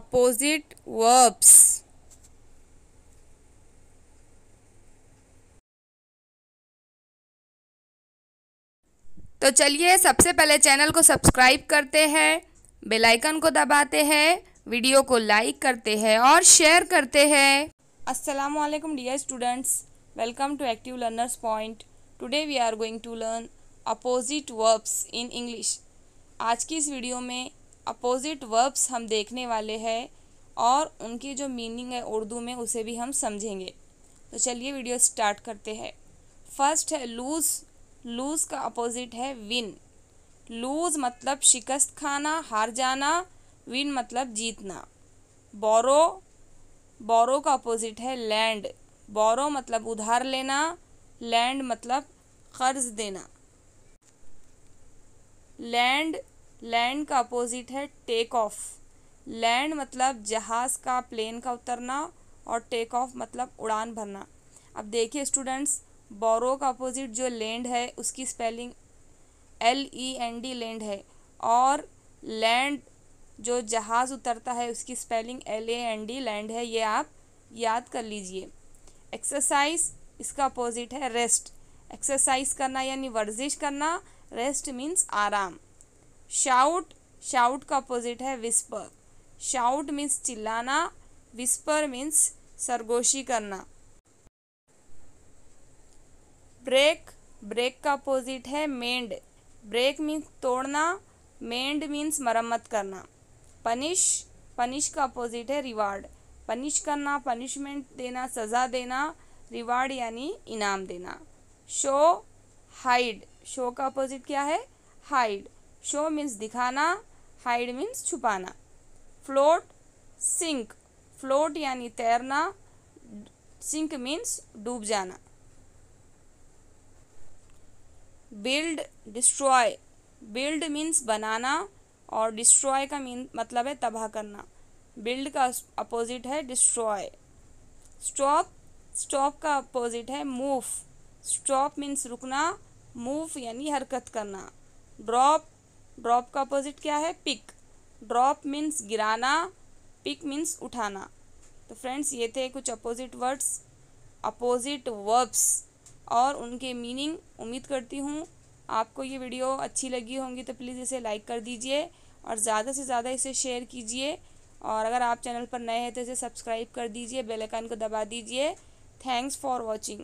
opposite verbs तो चलिए सबसे पहले चैनल को सब्सक्राइब करते हैं बेल आइकन को दबाते हैं वीडियो को लाइक करते हैं और शेयर करते हैं अस्सलाम वालेकुम dear students welcome to active learners point today we are going to learn opposite verbs in English आज की इस वीडियो में अपोज़िट वर्ब्स हम देखने वाले हैं और उनकी जो मीनिंग है उर्दू में उसे भी हम समझेंगे तो चलिए वीडियो स्टार्ट करते हैं फर्स्ट है लूज़ लूज़ का अपोज़िट है विन लूज़ मतलब शिकस्त खाना हार जाना विन मतलब जीतना बोरो बोरो का अपोज़िट है लैंड बोरो मतलब उधार लेना लैंड मतलब कर्ज देना लैंड लैंड का अपोज़िट है टेक ऑफ लैंड मतलब जहाज़ का प्लेन का उतरना और टेक ऑफ मतलब उड़ान भरना अब देखिए स्टूडेंट्स बोरो का अपोज़िट जो लैंड है उसकी spelling L E N D land है और लैंड जो जहाज़ उतरता है उसकी spelling L A N D land है ये आप याद कर लीजिए एक्सरसाइज इसका अपोज़िट है रेस्ट एक्सरसाइज करना यानी वर्जिश करना रेस्ट मीन्स आराम शाउट शाउट का अपोजिट है विस्पर शाउट मीन्स चिल्लाना विस्पर मीन्स सरगोशी करना ब्रेक ब्रेक का अपोजिट है मेंड ब्रेक मीन्स तोड़ना मेंड मीन्स मरम्मत करना पनिश पनिश का अपोजिट है रिवार्ड पनिश करना पनिशमेंट देना सज़ा देना रिवार्ड यानी इनाम देना शो हाइड शो का अपोजिट क्या है हाइड शो मीन्स दिखाना हाइड मीन्स छुपाना फ्लोट सिंक फ्लोट यानी तैरना सिंक मीन्स डूब जाना बिल्ड डिस्ट्रॉय बिल्ड मीन्स बनाना और डिस्ट्रॉय का मीन मतलब है तबाह करना बिल्ड का अपोजिट है डिस्ट्रॉय स्टॉप स्टॉप का अपोजिट है मूव स्टॉप मीन्स रुकना मूव यानी हरकत करना ड्रॉप ड्रॉप का अपोजिट क्या है पिक ड्रॉप मीन्स गिराना पिक मीन्स उठाना तो फ्रेंड्स ये थे कुछ अपोजिट वर्ड्स अपोजिट वर्ब्स और उनके मीनिंग उम्मीद करती हूँ आपको ये वीडियो अच्छी लगी होंगी तो प्लीज़ इसे लाइक कर दीजिए और ज़्यादा से ज़्यादा इसे शेयर कीजिए और अगर आप चैनल पर नए हैं तो इसे सब्सक्राइब कर दीजिए बेल आइकन को दबा दीजिए थैंक्स फॉर वॉचिंग